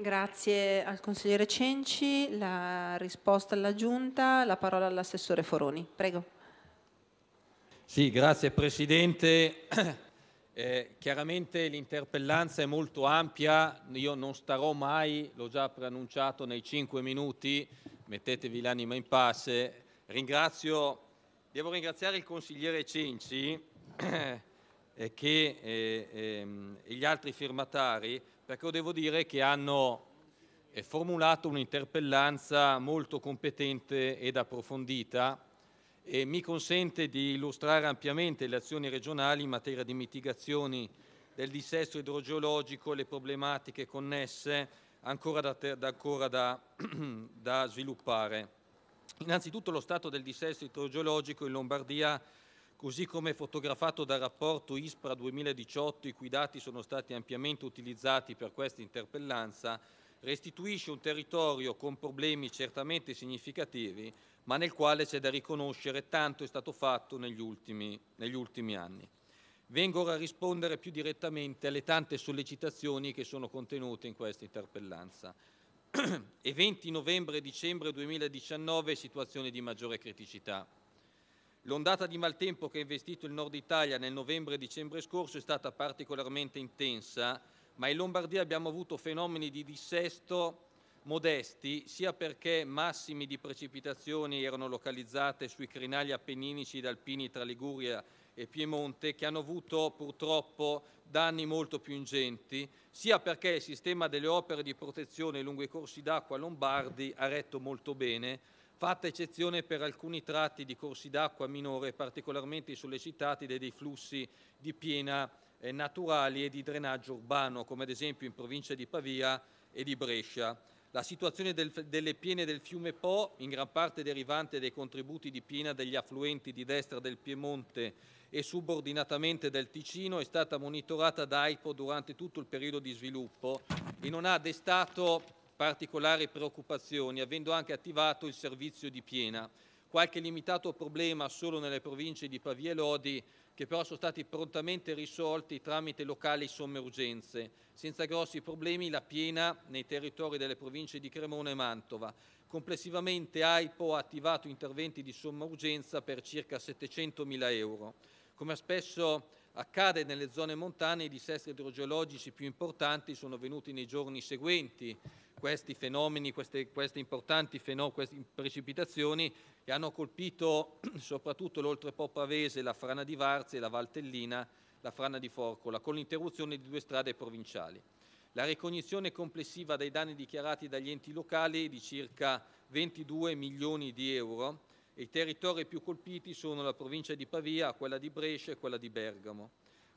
Grazie al consigliere Cenci, la risposta alla Giunta, la parola all'assessore Foroni. Prego. Sì, grazie Presidente. Eh, chiaramente l'interpellanza è molto ampia, io non starò mai, l'ho già preannunciato nei cinque minuti, mettetevi l'anima in pace. Ringrazio, devo ringraziare il consigliere Cenci eh, che, eh, ehm, e gli altri firmatari perché devo dire che hanno eh, formulato un'interpellanza molto competente ed approfondita e mi consente di illustrare ampiamente le azioni regionali in materia di mitigazioni del dissesto idrogeologico e le problematiche connesse ancora da, da, ancora da, da sviluppare. Innanzitutto lo stato del dissesto idrogeologico in Lombardia così come fotografato dal rapporto ISPRA 2018, i cui dati sono stati ampiamente utilizzati per questa interpellanza, restituisce un territorio con problemi certamente significativi, ma nel quale c'è da riconoscere tanto è stato fatto negli ultimi, negli ultimi anni. Vengo ora a rispondere più direttamente alle tante sollecitazioni che sono contenute in questa interpellanza. Eventi novembre e dicembre 2019 situazioni di maggiore criticità. L'ondata di maltempo che ha investito il nord Italia nel novembre e dicembre scorso è stata particolarmente intensa, ma in Lombardia abbiamo avuto fenomeni di dissesto modesti, sia perché massimi di precipitazioni erano localizzate sui crinali appenninici ed alpini tra Liguria e Piemonte, che hanno avuto purtroppo danni molto più ingenti, sia perché il sistema delle opere di protezione lungo i corsi d'acqua lombardi ha retto molto bene, fatta eccezione per alcuni tratti di corsi d'acqua minore particolarmente sollecitati dei flussi di piena eh, naturali e di drenaggio urbano, come ad esempio in provincia di Pavia e di Brescia. La situazione del, delle piene del fiume Po, in gran parte derivante dai contributi di piena degli affluenti di destra del Piemonte e subordinatamente del Ticino, è stata monitorata da AIPO durante tutto il periodo di sviluppo e non ha destato particolari preoccupazioni, avendo anche attivato il servizio di piena. Qualche limitato problema solo nelle province di Pavia e Lodi, che però sono stati prontamente risolti tramite locali somme urgenze. Senza grossi problemi la piena nei territori delle province di Cremona e Mantova. Complessivamente AIPO ha attivato interventi di somma urgenza per circa 700.000 euro. Come spesso accade nelle zone montane, i dissesti idrogeologici più importanti sono avvenuti nei giorni seguenti questi fenomeni, queste, queste importanti fenomeni, queste precipitazioni che hanno colpito soprattutto l'oltrepo pavese, la frana di Varzi e la Valtellina, la frana di Forcola, con l'interruzione di due strade provinciali. La ricognizione complessiva dei danni dichiarati dagli enti locali è di circa 22 milioni di euro e i territori più colpiti sono la provincia di Pavia, quella di Brescia e quella di Bergamo.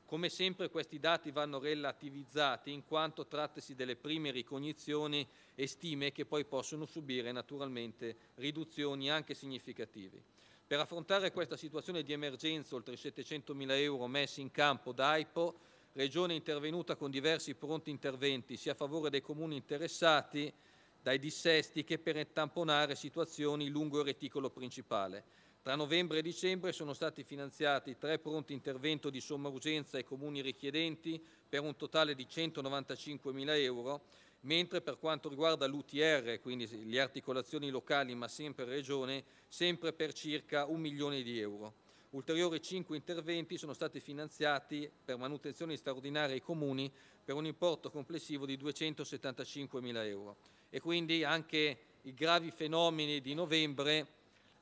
Come sempre questi dati vanno relativizzati in quanto trattasi delle prime ricognizioni e stime che poi possono subire naturalmente riduzioni anche significative. Per affrontare questa situazione di emergenza, oltre 700.000 euro messi in campo da AIPO, Regione intervenuta con diversi pronti interventi sia a favore dei comuni interessati dai dissesti che per tamponare situazioni lungo il reticolo principale. Tra novembre e dicembre sono stati finanziati tre pronti intervento di somma urgenza ai comuni richiedenti per un totale di 195 mila euro, mentre per quanto riguarda l'UTR, quindi le articolazioni locali ma sempre regione, sempre per circa un milione di euro. Ulteriori cinque interventi sono stati finanziati per manutenzione straordinaria ai comuni per un importo complessivo di 275 mila euro. E quindi anche i gravi fenomeni di novembre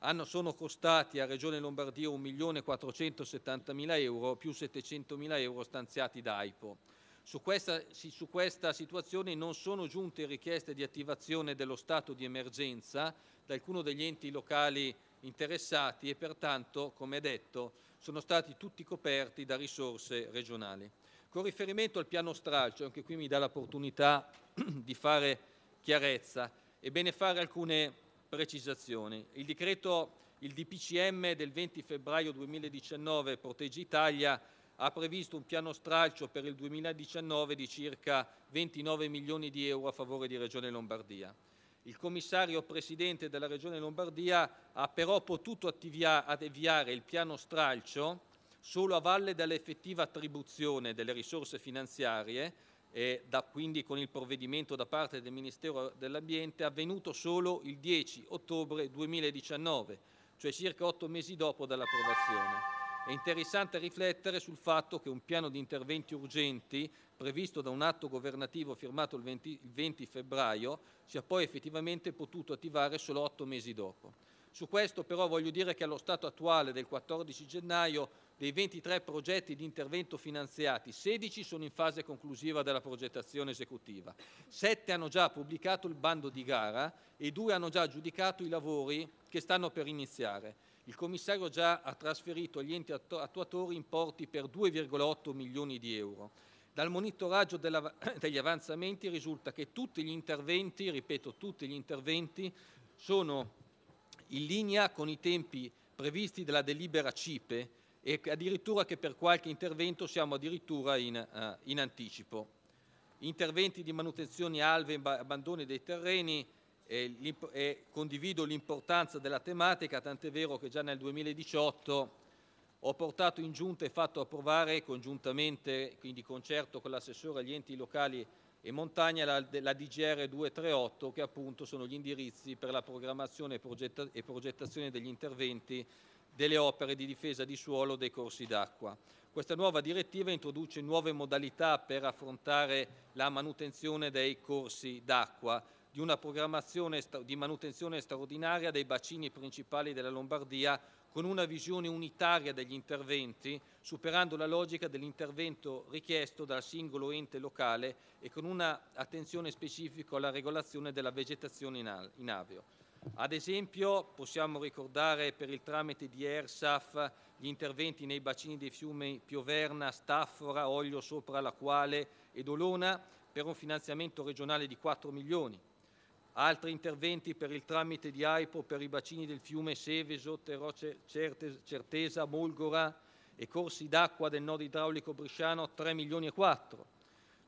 hanno, sono costati a Regione Lombardia 1.470.000 euro più 700.000 euro stanziati da AIPO. Su questa, su questa, situazione non sono giunte richieste di attivazione dello stato di emergenza da alcuno degli enti locali interessati e pertanto, come detto, sono stati tutti coperti da risorse regionali. Con riferimento al piano stralcio, anche qui mi dà l'opportunità di fare chiarezza, è bene fare alcune precisazioni. Il decreto, il DPCM del 20 febbraio 2019, Proteggi Italia, ha previsto un piano stralcio per il 2019 di circa 29 milioni di euro a favore di Regione Lombardia. Il commissario presidente della Regione Lombardia ha però potuto avviare il piano stralcio solo a valle dell'effettiva attribuzione delle risorse finanziarie e da, quindi con il provvedimento da parte del Ministero dell'Ambiente, avvenuto solo il 10 ottobre 2019, cioè circa otto mesi dopo dall'approvazione. È interessante riflettere sul fatto che un piano di interventi urgenti previsto da un atto governativo firmato il 20, il 20 febbraio sia poi effettivamente potuto attivare solo otto mesi dopo. Su questo però voglio dire che allo stato attuale del 14 gennaio dei 23 progetti di intervento finanziati, 16 sono in fase conclusiva della progettazione esecutiva, 7 hanno già pubblicato il bando di gara e 2 hanno già giudicato i lavori che stanno per iniziare. Il commissario già ha trasferito agli enti attuatori importi per 2,8 milioni di euro. Dal monitoraggio della, degli avanzamenti risulta che tutti gli interventi, ripeto, tutti gli interventi sono in linea con i tempi previsti dalla delibera CIPE e addirittura che per qualche intervento siamo addirittura in, eh, in anticipo. Interventi di manutenzione alve e abbandoni dei terreni, eh, eh, condivido l'importanza della tematica, tant'è vero che già nel 2018 ho portato in giunta e fatto approvare congiuntamente, quindi concerto con l'assessore agli enti locali e montagna, la, la, DGR 238, che appunto sono gli indirizzi per la programmazione e progettazione degli interventi delle opere di difesa di suolo dei corsi d'acqua. Questa nuova direttiva introduce nuove modalità per affrontare la manutenzione dei corsi d'acqua, di una programmazione di manutenzione straordinaria dei bacini principali della Lombardia con una visione unitaria degli interventi, superando la logica dell'intervento richiesto dal singolo ente locale e con un'attenzione specifica alla regolazione della vegetazione in, in avio. Ad esempio possiamo ricordare per il tramite di ERSAF gli interventi nei bacini dei fiumi Pioverna, Staffora, Oglio sopra la quale ed Olona per un finanziamento regionale di 4 milioni. Altri interventi per il tramite di AIPO per i bacini del fiume Seveso, Terò Certesa, Molgora e corsi d'acqua del nodo idraulico bresciano 3 milioni e 4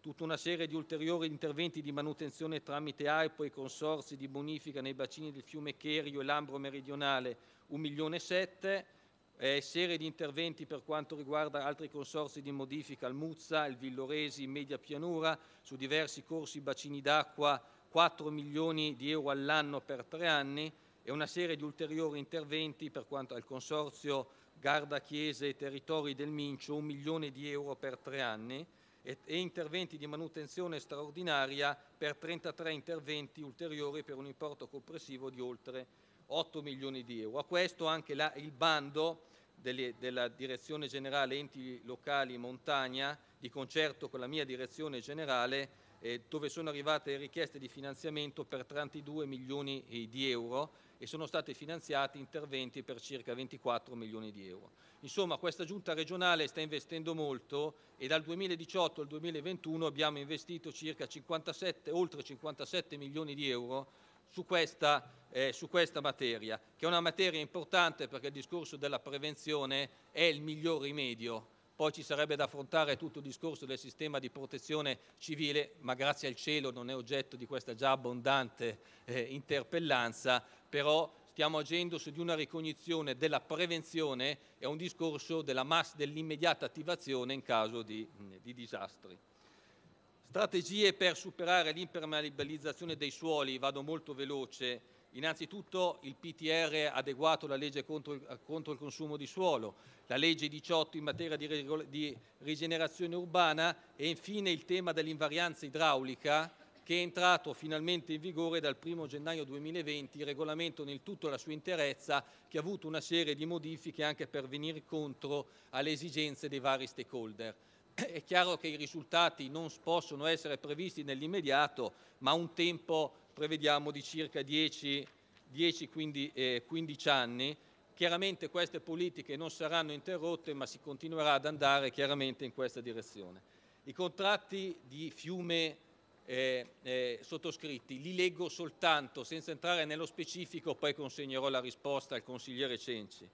tutta una serie di ulteriori interventi di manutenzione tramite AIPO e consorsi di bonifica nei bacini del fiume Cherio e Lambro meridionale 1 milione e 7, eh, serie di interventi per quanto riguarda altri consorsi di modifica al Muzza, il Villoresi, Media Pianura, su diversi corsi bacini d'acqua 4 milioni di euro all'anno per tre anni e una serie di ulteriori interventi per quanto al consorzio Garda Chiese e Territori del Mincio, 1 milione di euro per tre anni e, e interventi di manutenzione straordinaria per 33 interventi ulteriori per un importo complessivo di oltre 8 milioni di euro. A questo anche la, il bando delle, della Direzione Generale Enti Locali Montagna, di concerto con la mia Direzione Generale, eh, dove sono arrivate richieste di finanziamento per 32 milioni eh, di euro e sono stati finanziati interventi per circa 24 milioni di euro. Insomma, questa giunta regionale sta investendo molto e dal 2018 al 2021 abbiamo investito circa 57, oltre 57 milioni di euro su questa, eh, su questa, materia, che è una materia importante perché il discorso della prevenzione è il miglior rimedio poi ci sarebbe da affrontare tutto il discorso del sistema di protezione civile, ma grazie al cielo non è oggetto di questa già abbondante eh, interpellanza, però stiamo agendo su di una ricognizione della prevenzione e un discorso dell'immediata dell attivazione in caso di, di disastri. Strategie per superare l'impermeabilizzazione dei suoli, vado molto veloce, Innanzitutto il PTR adeguato la legge contro, contro, il consumo di suolo, la legge 18 in materia di, di rigenerazione urbana e infine il tema dell'invarianza idraulica che è entrato finalmente in vigore dal 1 gennaio 2020, il regolamento nel tutto la sua interezza, che ha avuto una serie di modifiche anche per venire contro alle esigenze dei vari stakeholder. È chiaro che i risultati non possono essere previsti nell'immediato, ma un tempo prevediamo di circa 10-15 eh, anni. Chiaramente queste politiche non saranno interrotte, ma si continuerà ad andare chiaramente in questa direzione. I contratti di fiume eh, eh, sottoscritti li leggo soltanto, senza entrare nello specifico, poi consegnerò la risposta al consigliere Cenci.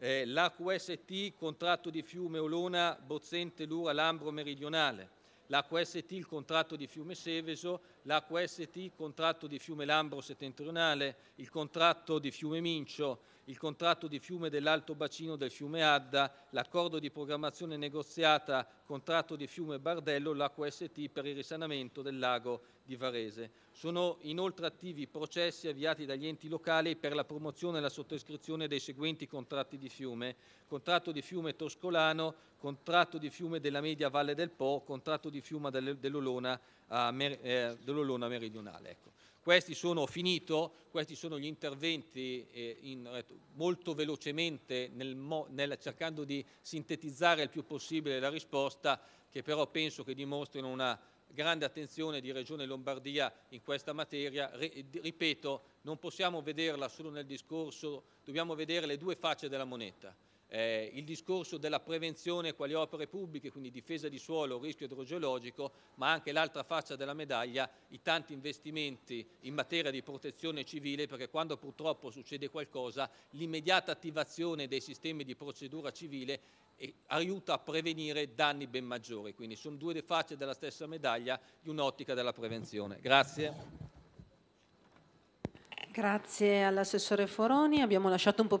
Eh, L'AQST, contratto di fiume Olona, Bozzente, Lura, Lambro, Meridionale la QST il contratto di Fiume Seveso, la QST il contratto di Fiume Lambro settentrionale, il contratto di Fiume Mincio, il contratto di fiume dell'alto bacino del fiume Adda, l'accordo di programmazione negoziata contratto di fiume Bardello, l'AQST per il risanamento del lago di Varese. Sono inoltre attivi i processi avviati dagli enti locali per la promozione e la sottoscrizione dei seguenti contratti di fiume, contratto di fiume Toscolano, contratto di fiume della media Valle del Po, contratto di fiume dell'Olona, eh, dell'Olona meridionale. Ecco. Questi sono, finito, questi sono gli interventi eh, in, molto velocemente nel, nel, cercando di sintetizzare il più possibile la risposta che però penso che dimostrino una grande attenzione di Regione Lombardia in questa materia. ripeto, non possiamo vederla solo nel discorso, dobbiamo vedere le due facce della moneta eh, il discorso della prevenzione quali opere pubbliche, quindi difesa di suolo, rischio idrogeologico, ma anche l'altra faccia della medaglia, i tanti investimenti in materia di protezione civile, perché quando purtroppo succede qualcosa, l'immediata attivazione dei sistemi di procedura civile eh, aiuta a prevenire danni ben maggiori. Quindi sono due facce della stessa medaglia di un'ottica della prevenzione. Grazie. Grazie all'assessore Foroni. Abbiamo lasciato un po'